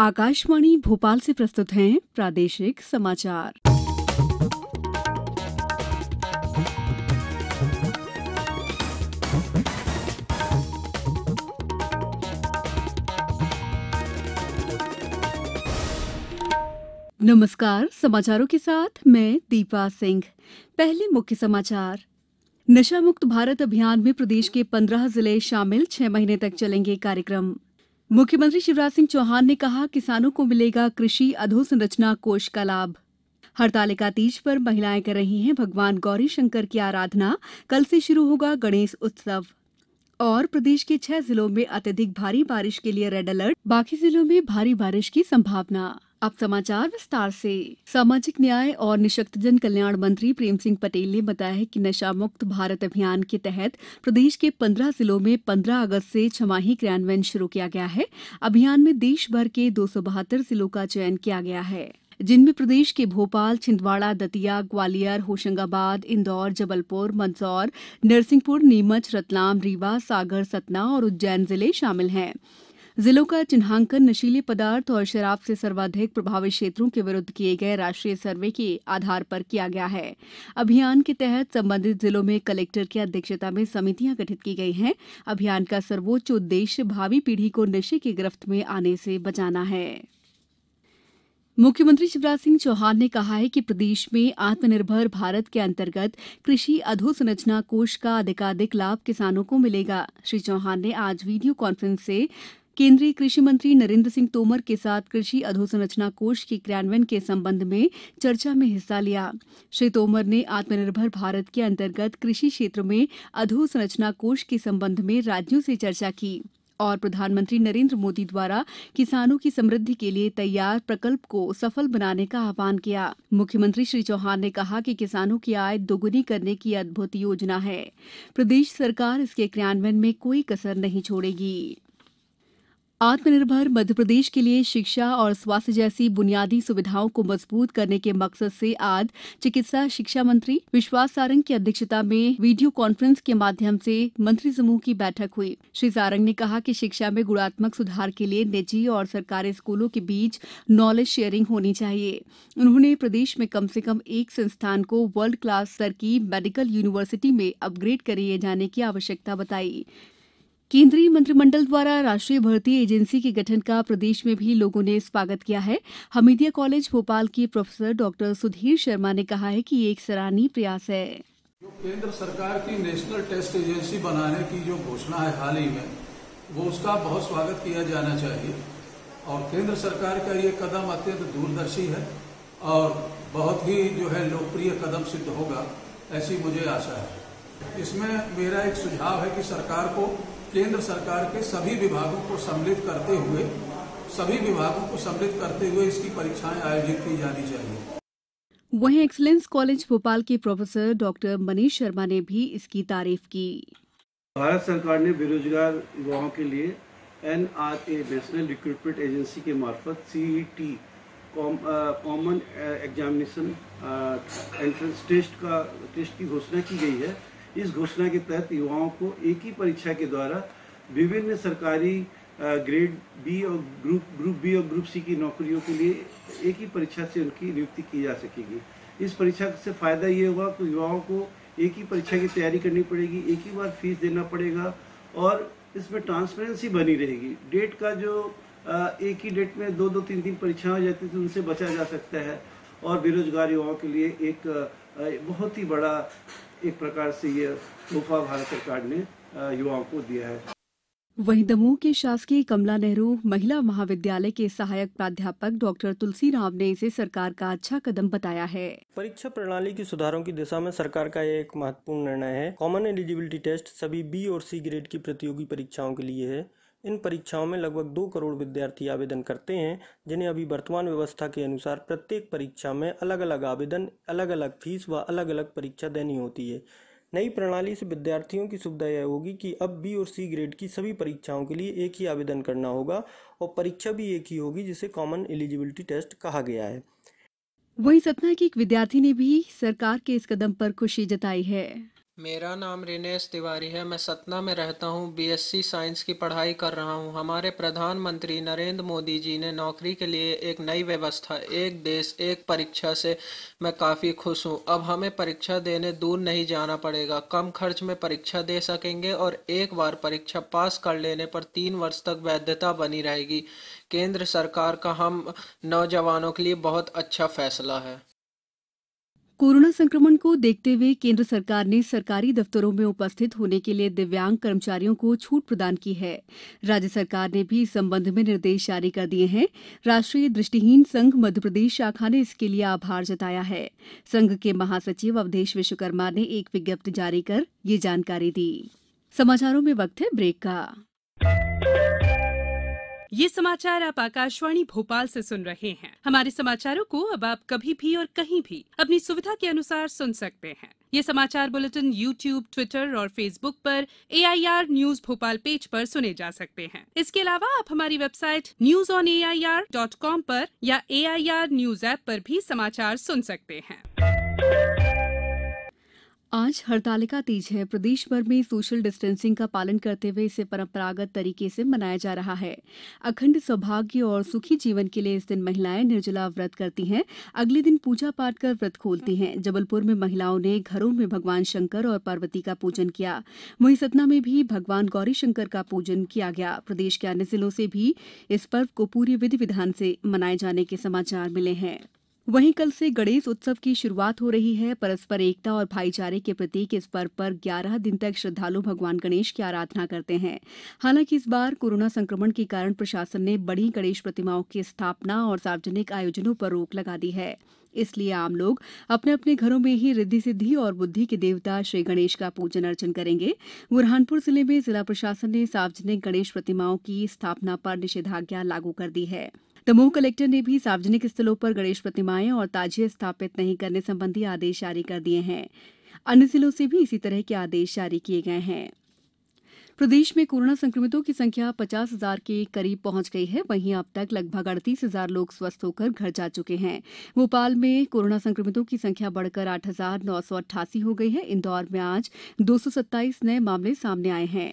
आकाशवाणी भोपाल से प्रस्तुत हैं प्रादेशिक समाचार नमस्कार समाचारों के साथ मैं दीपा सिंह पहले मुख्य समाचार नशा मुक्त भारत अभियान में प्रदेश के पंद्रह जिले शामिल छह महीने तक चलेंगे कार्यक्रम मुख्यमंत्री शिवराज सिंह चौहान ने कहा किसानों को मिलेगा कृषि अधोसंरचना कोष का लाभ हरतालिका तीज पर महिलाएं कर रही हैं भगवान गौरी शंकर की आराधना कल से शुरू होगा गणेश उत्सव और प्रदेश के छह जिलों में अत्यधिक भारी बारिश के लिए रेड अलर्ट बाकी जिलों में भारी बारिश की संभावना अब समाचार विस्तार से सामाजिक न्याय और निशक्तजन कल्याण मंत्री प्रेम सिंह पटेल ने बताया कि नशा मुक्त भारत अभियान के तहत प्रदेश के पंद्रह जिलों में पंद्रह अगस्त से छमाही क्रियान्वयन शुरू किया गया है अभियान में देश भर के दो जिलों का चयन किया गया है जिनमें प्रदेश के भोपाल छिंदवाड़ा दतिया ग्वालियर होशंगाबाद इंदौर जबलपुर मंदसौर नरसिंहपुर नीमच रतलाम रीवा सागर सतना और उज्जैन जिले शामिल हैं जिलों का चिन्हांकन नशीले पदार्थ और शराब से सर्वाधिक प्रभावित क्षेत्रों के विरुद्ध किए गए राष्ट्रीय सर्वे के आधार पर किया गया है अभियान के तहत संबंधित जिलों में कलेक्टर की अध्यक्षता में समितियां गठित की गई हैं अभियान का सर्वोच्च उद्देश्य भावी पीढ़ी को नशे की गिरफ्त में आने से बचाना है मुख्यमंत्री शिवराज सिंह चौहान ने कहा है कि प्रदेश में आत्मनिर्भर भारत के अंतर्गत कृषि अधोसंरचना कोष का अधिकाधिक लाभ किसानों को मिलेगा श्री चौहान ने आज वीडियो कॉन्फ्रेंस से केन्द्रीय कृषि मंत्री नरेन्द्र सिंह तोमर के साथ कृषि अधोसंरचना कोष के क्रियान्वयन के संबंध में चर्चा में हिस्सा लिया श्री तोमर ने आत्मनिर्भर भारत के अंतर्गत कृषि क्षेत्र में अधोसंरचना कोष के संबंध में राज्यों से चर्चा की और प्रधानमंत्री नरेन्द्र मोदी द्वारा किसानों की समृद्धि के लिए तैयार प्रकल्प को सफल बनाने का आह्वान किया मुख्यमंत्री श्री चौहान ने कहा कि किसानों की आय दोगुनी करने की अद्भुत योजना है प्रदेश सरकार इसके क्रियान्वयन में कोई कसर नहीं छोड़ेगी आत्मनिर्भर मध्यप्रदेश के लिए शिक्षा और स्वास्थ्य जैसी बुनियादी सुविधाओं को मजबूत करने के मकसद से आज चिकित्सा शिक्षा मंत्री विश्वास सारंग की अध्यक्षता में वीडियो कॉन्फ्रेंस के माध्यम से मंत्री समूह की बैठक हुई श्री सारंग ने कहा कि शिक्षा में गुणात्मक सुधार के लिए निजी और सरकारी स्कूलों के बीच नॉलेज शेयरिंग होनी चाहिए उन्होंने प्रदेश में कम से कम एक संस्थान को वर्ल्ड क्लास स्तर की मेडिकल यूनिवर्सिटी में अपग्रेड किए जाने की आवश्यकता बताई केंद्रीय मंत्रिमंडल द्वारा राष्ट्रीय भर्ती एजेंसी के गठन का प्रदेश में भी लोगों ने स्वागत किया है हमीदिया कॉलेज भोपाल के प्रोफेसर डॉक्टर सुधीर शर्मा ने कहा है कि ये एक सराहनीय प्रयास है जो केंद्र सरकार की नेशनल टेस्ट एजेंसी बनाने की जो घोषणा है हाल ही में वो उसका बहुत स्वागत किया जाना चाहिए और केंद्र सरकार का ये कदम अत्यंत दूरदर्शी है और बहुत ही जो है लोकप्रिय कदम सिद्ध होगा ऐसी मुझे आशा है इसमें मेरा एक सुझाव है कि सरकार को केंद्र सरकार के सभी विभागों को सम्मिलित करते हुए सभी विभागों को सम्मिलित करते हुए इसकी परीक्षाएं आयोजित की जानी चाहिए वहीं एक्सलेंस कॉलेज भोपाल के प्रोफेसर डॉक्टर मनीष शर्मा ने भी इसकी तारीफ की भारत सरकार ने बेरोजगार युवाओं के लिए N R A national recruitment agency के मार्फत C E T common examination entrance test का टेस्ट की घोषणा की गई है इस घोषणा के तहत युवाओं को एक ही परीक्षा के द्वारा विभिन्न सरकारी ग्रेड बी और ग्रुप ग्रुप बी और ग्रुप सी की नौकरियों के लिए एक ही परीक्षा से उनकी नियुक्ति की जा सकेगी इस परीक्षा से फायदा ये होगा कि युवाओं को एक ही परीक्षा की तैयारी करनी पड़ेगी एक ही बार फीस देना पड़ेगा और इसमें ट्रांसपेरेंसी बनी रहेगी डेट का जो एक ही डेट में दो दो तीन तीन परीक्षाएं हो जाती थी तो उनसे बचा जा सकता है और बेरोजगार युवाओं के लिए एक बहुत ही बड़ा एक प्रकार से ये तोहफा भारत सरकार ने युवाओं को दिया है वहीं दमोह के शासकीय कमला नेहरू महिला महाविद्यालय के सहायक प्राध्यापक डॉक्टर तुलसी राम ने इसे सरकार का अच्छा कदम बताया है परीक्षा प्रणाली की सुधारों की दिशा में सरकार का एक महत्वपूर्ण निर्णय है कॉमन एलिजिबिलिटी टेस्ट सभी बी और सी ग्रेड की प्रतियोगी परीक्षाओं के लिए है इन परीक्षाओं में लगभग दो करोड़ विद्यार्थी आवेदन करते हैं जिन्हें अभी वर्तमान व्यवस्था के अनुसार प्रत्येक परीक्षा में अलग अलग आवेदन अलग अलग फीस व अलग अलग परीक्षा देनी होती है नई प्रणाली से विद्यार्थियों की सुविधा यह होगी कि अब बी और सी ग्रेड की सभी परीक्षाओं के लिए एक ही आवेदन करना होगा और परीक्षा भी एक ही होगी जिसे कॉमन एलिजिबिलिटी टेस्ट कहा गया है वहीं सतना की एक विद्यार्थी ने भी सरकार के इस कदम पर खुशी जताई है मेरा नाम रिनेश तिवारी है मैं सतना में रहता हूँ बीएससी साइंस की पढ़ाई कर रहा हूँ हमारे प्रधानमंत्री नरेंद्र मोदी जी ने नौकरी के लिए एक नई व्यवस्था एक देश एक परीक्षा से मैं काफ़ी खुश हूँ अब हमें परीक्षा देने दूर नहीं जाना पड़ेगा कम खर्च में परीक्षा दे सकेंगे और एक बार परीक्षा पास कर लेने पर तीन वर्ष तक वैधता बनी रहेगी केंद्र सरकार का हम नौजवानों के लिए बहुत अच्छा फैसला है कोरोना संक्रमण को देखते हुए केंद्र सरकार ने सरकारी दफ्तरों में उपस्थित होने के लिए दिव्यांग कर्मचारियों को छूट प्रदान की है राज्य सरकार ने भी इस संबंध में निर्देश जारी कर दिए हैं राष्ट्रीय दृष्टिहीन संघ मध्यप्रदेश शाखा ने इसके लिए आभार जताया है संघ के महासचिव अवधेश विश्वकर्मा ने एक विज्ञप्ति जारी कर ये जानकारी दी समाचारों में वक्त है ब्रेक का ये समाचार आप आकाशवाणी भोपाल से सुन रहे हैं हमारे समाचारों को अब आप कभी भी और कहीं भी अपनी सुविधा के अनुसार सुन सकते हैं ये समाचार बुलेटिन यूट्यूब ट्विटर और फेसबुक पर A I R news Bhopal page पर सुने जा सकते हैं इसके अलावा आप हमारी website news on A I R dot com आरोप या A I R news app पर भी समाचार सुन सकते हैं आज हड़तालिका तीज है प्रदेश भर में सोशल डिस्टेंसिंग का पालन करते हुए इसे परंपरागत तरीके से मनाया जा रहा है अखंड सौभाग्य और सुखी जीवन के लिए इस दिन महिलाएं निर्जला व्रत करती हैं अगले दिन पूजा पाठ कर व्रत खोलती हैं जबलपुर में महिलाओं ने घरों में भगवान शंकर और पार्वती का पूजन किया वहीं सतना में भी भगवान गौरी शंकर का पूजन किया गया प्रदेश के अन्य जिलों से भी इस पर्व को पूरी विधि विधान से मनाये जाने के समाचार मिले हैं वहीं कल से गणेश उत्सव की शुरुआत हो रही है परस्पर एकता और भाईचारे के प्रतीक इस पर्व पर ग्यारह दिन तक श्रद्धालु भगवान गणेश की आराधना करते हैं हालांकि इस बार कोरोना संक्रमण के कारण प्रशासन ने बड़ी गणेश प्रतिमाओं की स्थापना और सार्वजनिक आयोजनों पर रोक लगा दी है इसलिए आम लोग अपने अपने घरों में ही रिद्धि सिद्धि और बुद्धि के देवता श्री गणेश का पूजन अर्चन करेंगे बुरहानपुर जिले में जिला प्रशासन ने सार्वजनिक गणेश प्रतिमाओं की स्थापना पर निषेधाज्ञा लागू कर दी है दमोह कलेक्टर ने भी सार्वजनिक स्थलों पर गणेश प्रतिमाएं और ताजिए स्थापित नहीं करने संबंधी आदेश जारी कर दिए हैं अन्य जिलों से भी इसी तरह के आदेश जारी किए गए हैं प्रदेश में कोरोना संक्रमितों की संख्या पचास हजार के करीब पहुंच गई है वहीं अब तक लगभग अड़तीस हजार लोग स्वस्थ होकर घर जा चुके हैं भोपाल में कोरोना संक्रमितों की संख्या बढ़कर आठ हजार नौ सौ अट्ठासी हो गई है इंदौर में आज दो सौ सत्ताईस नए मामले सामने आए हैं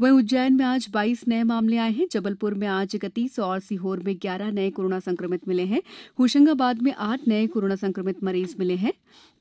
वहीं उज्जैन में आज बाईस नए मामले आए हैं जबलपुर में आज इकतीस और सीहोर में ग्यारह नए कोरोना संक्रमित मिले हैं होशंगाबाद में आठ नए कोरोना संक्रमित मरीज मिले हैं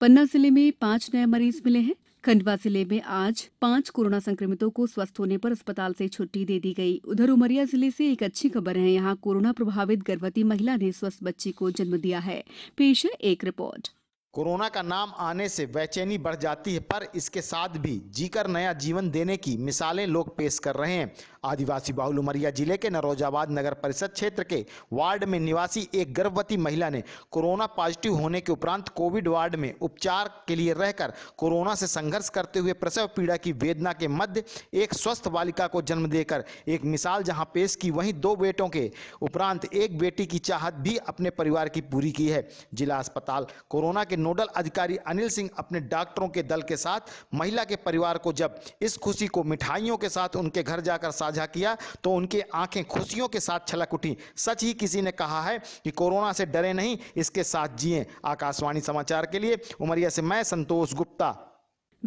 पन्ना जिले में पांच नए मरीज मिले हैं खंडवा जिले में आज पांच कोरोना संक्रमितों को स्वस्थ होने पर अस्पताल से छुट्टी दे दी गई उधर उमरिया जिले से एक अच्छी खबर है यहाँ कोरोना प्रभावित गर्भवती महिला ने स्वस्थ बच्ची को जन्म दिया है पेश है एक रिपोर्ट कोरोना का नाम आने से बेचैनी बढ़ जाती है पर इसके साथ भी जीकर नया जीवन देने की मिसालें लोग पेश कर रहे हैं आदिवासी बाहुल उमरिया जिले के नरोजाबाद नगर परिषद क्षेत्र के वार्ड में निवासी एक गर्भवती महिला ने कोरोना पॉजिटिव होने के उपरांत कोविड वार्ड में उपचार के लिए रहकर कोरोना से संघर्ष करते हुए प्रसव पीड़ा की वेदना के मध्य एक स्वस्थ बालिका को जन्म देकर एक मिसाल जहां पेश की वहीं दो बेटों के उपरांत एक बेटी की चाहत भी अपने परिवार की पूरी की है जिला अस्पताल कोरोना के नोडल अधिकारी अनिल सिंह अपने डॉक्टरों के दल के साथ महिला के परिवार को जब इस खुशी को मिठाइयों के साथ उनके घर जाकर साझा साझा किया तो उनकी आंखें खुशियों के साथ छलक उठी सच ही किसी ने कहा है कि कोरोना से डरे नहीं इसके साथ जिए आकाशवाणी समाचार के लिए उमरिया से मैं संतोष गुप्ता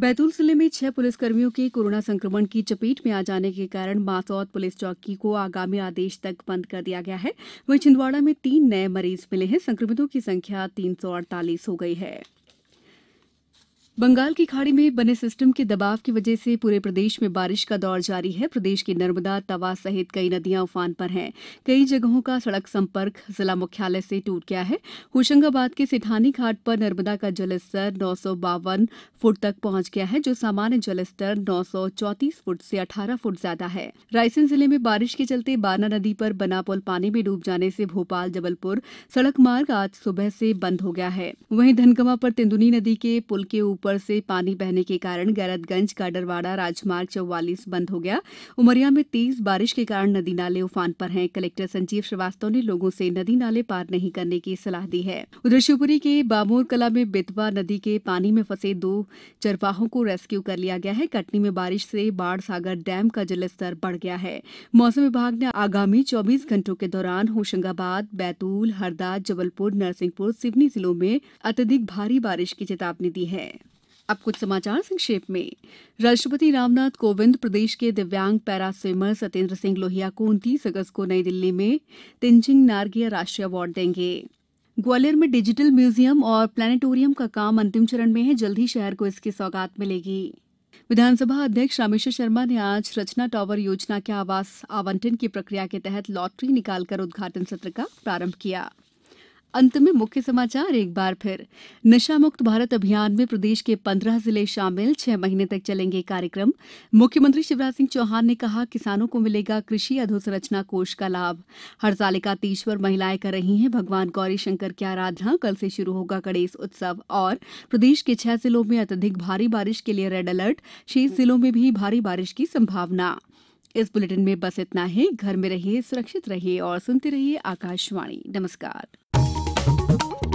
बैतूल जिले में छह पुलिसकर्मियों के कोरोना संक्रमण की चपेट में आ जाने के कारण मासौद पुलिस चौकी को आगामी आदेश तक बंद कर दिया गया है वहीं छिंदवाड़ा में तीन नए मरीज मिले हैं संक्रमितों की संख्या तीन हो गई है बंगाल की खाड़ी में बने सिस्टम के दबाव की वजह से पूरे प्रदेश में बारिश का दौर जारी है प्रदेश की नर्मदा तवा सहित कई नदियां उफान पर हैं कई जगहों का सड़क संपर्क जिला मुख्यालय से टूट गया है होशंगाबाद के सेठानी घाट पर नर्मदा का जलस्तर नौ फुट तक पहुंच गया है जो सामान्य जलस्तर नौ फुट से अठारह फुट ज्यादा है रायसेन जिले में बारिश के चलते बारना नदी पर बना पुल पानी में डूब जाने से भोपाल जबलपुर सड़क मार्ग आज सुबह से बंद हो गया है वहीं धनगवा पर तेंदुनी नदी के पुल के ऊपर ऊपर से पानी बहने के कारण गैरतगंज काडरवाड़ा राजमार्ग चौवालीस बंद हो गया उमरिया में तेज बारिश के कारण नदी नाले उफान पर हैं कलेक्टर संजीव श्रीवास्तव ने लोगों से नदी नाले पार नहीं करने की सलाह दी है उधर शिवपुरी के बामोर कला में बेतवा नदी के पानी में फंसे दो चरवाहों को रेस्क्यू कर लिया गया है कटनी में बारिश से बाढ़ सागर डैम का जलस्तर बढ़ गया है मौसम विभाग ने आगामी चौबीस घंटों के दौरान होशंगाबाद बैतूल हरदा जबलपुर नरसिंहपुर सिवनी जिलों में अत्यधिक भारी बारिश की चेतावनी दी है अब कुछ समाचार संक्षेप में राष्ट्रपति रामनाथ कोविंद प्रदेश के दिव्यांग पैरा स्विमर सत्येंद्र सिंह लोहिया को उनतीस अगस्त को नई दिल्ली में तिंचिंग नार्गे राष्ट्रीय अवार्ड देंगे ग्वालियर में डिजिटल म्यूजियम और प्लानिटोरियम का काम अंतिम चरण में है जल्द ही शहर को इसकी सौगात मिलेगी विधानसभा अध्यक्ष रामेश्वर शर्मा ने आज रचना टॉवर योजना के आवास आवंटन की प्रक्रिया के तहत लॉटरी निकालकर उद्घाटन सत्र का प्रारंभ किया अंत में मुख्य समाचार एक बार फिर नशा मुक्त भारत अभियान में प्रदेश के पंद्रह जिले शामिल छह महीने तक चलेंगे कार्यक्रम मुख्यमंत्री शिवराज सिंह चौहान ने कहा किसानों को मिलेगा कृषि अधोसंरचना कोष का लाभ हर तीज पर महिलाएं कर रही हैं भगवान गौरी शंकर की आराधना कल से शुरू होगा गणेश उत्सव और प्रदेश के छह जिलों में अत्यधिक भारी बारिश के लिए रेड अलर्ट शेष जिलों में भी भारी बारिश की संभावना इस बुलेटिन में बस इतना ही घर में रहिए सुरक्षित रहिए और सुनते रहिए आकाशवाणी नमस्कार Thank you.